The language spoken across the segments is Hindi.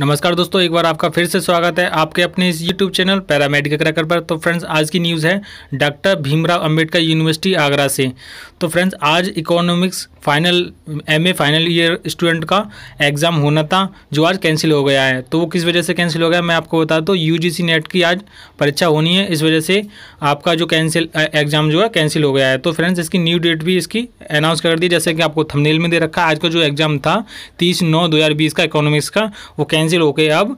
नमस्कार दोस्तों एक बार आपका फिर से स्वागत है आपके अपने इस यूट्यूब चैनल पैरामेडिकल क्रैकर पर तो फ्रेंड्स आज की न्यूज़ है डॉक्टर भीमराव अंबेडकर यूनिवर्सिटी आगरा से तो फ्रेंड्स आज economics final MA final year student का एग्ज़ाम होना था जो आज कैंसिल हो गया है तो वो किस वजह से कैंसिल हो गया मैं आपको बता दूँ यू जी नेट की आज परीक्षा होनी है इस वजह से आपका जो कैंसिल एग्ज़ाम जो है कैंसिल हो गया है तो फ्रेंड्स इसकी न्यू डेट भी इसकी अनाउंस कर दी जैसे कि आपको थमनेल में दे रखा आज का जो एग्ज़ाम था तीस नौ दो का इकोनॉमिक्स का वो कैंसिल कैंसिल होके अब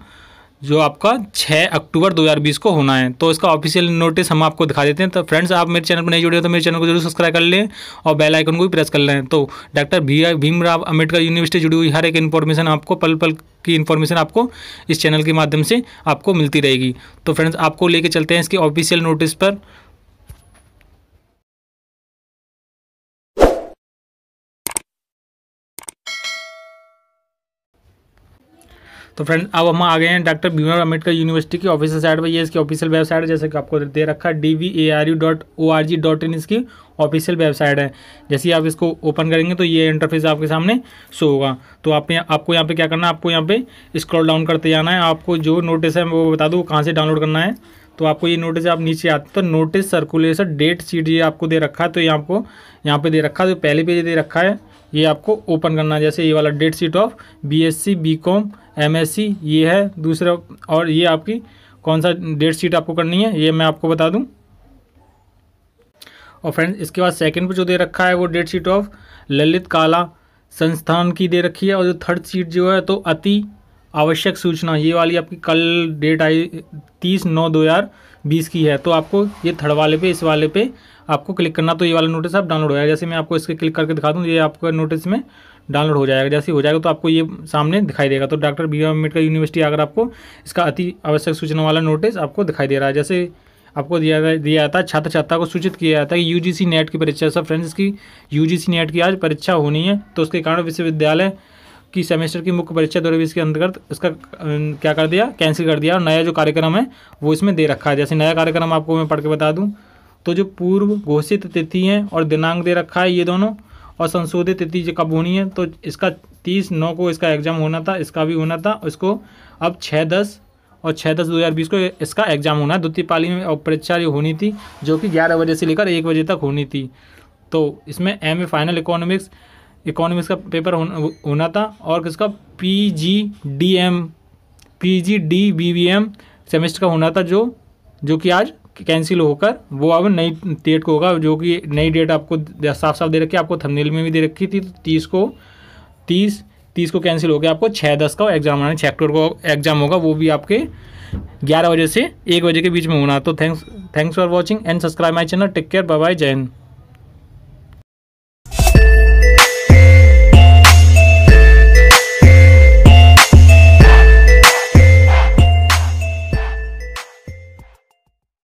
जो आपका 6 अक्टूबर 2020 को होना है तो इसका ऑफिशियल नोटिस हम आपको दिखा देते हैं तो फ्रेंड्स आप मेरे चैनल पर नहीं जुड़े हो तो मेरे चैनल को जरूर सब्सक्राइब कर लें और बेल आइकन को भी प्रेस कर लें तो डॉक्टर भी भीमराव अम्बेडकर यूनिवर्सिटी जुड़ी हुई हर एक इन्फॉर्मेशन आपको पल पल की इन्फॉर्मेशन आपको इस चैनल के माध्यम से आपको मिलती रहेगी तो फ्रेंड्स आपको लेके चलते हैं इसके ऑफिशियल नोटिस पर तो फ्रेंड अब हम आ गए हैं डॉक्टर भीमराव अम्बेडकर यूनिवर्सिटी की ऑफिशियल साइट पर ये इसकी ऑफिशियल वेबसाइट है जैसे कि आपको दे रखा है D V A R U dot O R G dot in इसकी ऑफिशियल वेबसाइट है जैसे ही आप इसको ओपन करेंगे तो ये इंटरफेस आपके सामने शो होगा तो आप आपको यहाँ पे क्या करना है आपको यहाँ पे स्क्रॉल डाउन करते जाना है आपको जो नोटिस है वो बता दूँ कहाँ से डाउनलोड करना है तो आपको ये नोटिस आप नीचे आते तो नोटिस सर्कुलेशन डेट सीट ये आपको दे रखा है तो ये आपको यहाँ पे दे रखा है तो पहले पेज दे रखा है ये आपको ओपन करना है जैसे ये वाला date sheet of B S C B com M S C ये है दूसरा और ये आपकी कौन सा डेट शीट आपको करनी है ये मैं आपको बता दूँ और फ्रेंड्स इसके बाद सेकंड पे जो दे रखा है वो डेट शीट ऑफ ललित काला संस्थान की दे रखी है और जो थर्ड सीट जो है तो अति आवश्यक सूचना ये वाली आपकी कल डेट आई तीस नौ दो हज़ार बीस की है तो आपको ये थर्ड वाले पे इस वाले पे आपको क्लिक करना तो ये वाला नोटिस आप डाउनलोड हो जाएगा जैसे मैं आपको इसके क्लिक करके दिखा दूँ ये आपका नोटिस में डाउनलोड हो जाएगा जैसे हो जाएगा तो आपको ये सामने दिखाई देगा तो doctor B R Ambedkar university अगर आपको इसका अति आवश्यक सूचना वाला नोटिस आपको दिखाई दे रहा है जैसे आपको दिया दिया जाता है छात्र छात्रा को सूचित किया जाता है कि यूजीसी नेट की परीक्षा सब फ्रेंड्स की यूजीसी नेट की आज परीक्षा होनी है तो उसके कारण विश्वविद्यालय की सेमेस्टर की मुख्य परीक्षा दो के अंतर्गत इसका अं, क्या कर दिया कैंसिल कर दिया और नया जो कार्यक्रम है वो इसमें दे रखा है जैसे नया कार्यक्रम आपको मैं पढ़ के बता दूँ तो जो पूर्व घोषित तिथि है और दिनांक दे रखा है ये दोनों और संशोधित तिथि जो कब होनी है तो इसका तीस नौ को इसका एग्ज़ाम होना था इसका भी होना था इसको अब छः दस और छः दस दो हज़ार बीस को इसका एग्ज़ाम होना है द्वितीय पाली में परीक्षा होनी थी जो कि ग्यारह बजे से लेकर एक बजे तक होनी थी तो इसमें M A final economics economics का पेपर होना था और किसका P G D M P G D B B M semester का होना था जो जो कि आज कैंसिल होकर वो अब नई डेट को होगा जो कि नई डेट आपको साफ साफ दे रखी है आपको थंबनेल में भी दे रखी थी तो तीस को तीस तीस को कैंसिल हो गया आपको छः दस का एग्जाम होना है छः अक्टूबर को एग्जाम होगा वो भी आपके ग्यारह बजे से एक बजे के बीच में होना तो thanks thanks for watching and subscribe my channel take care bye bye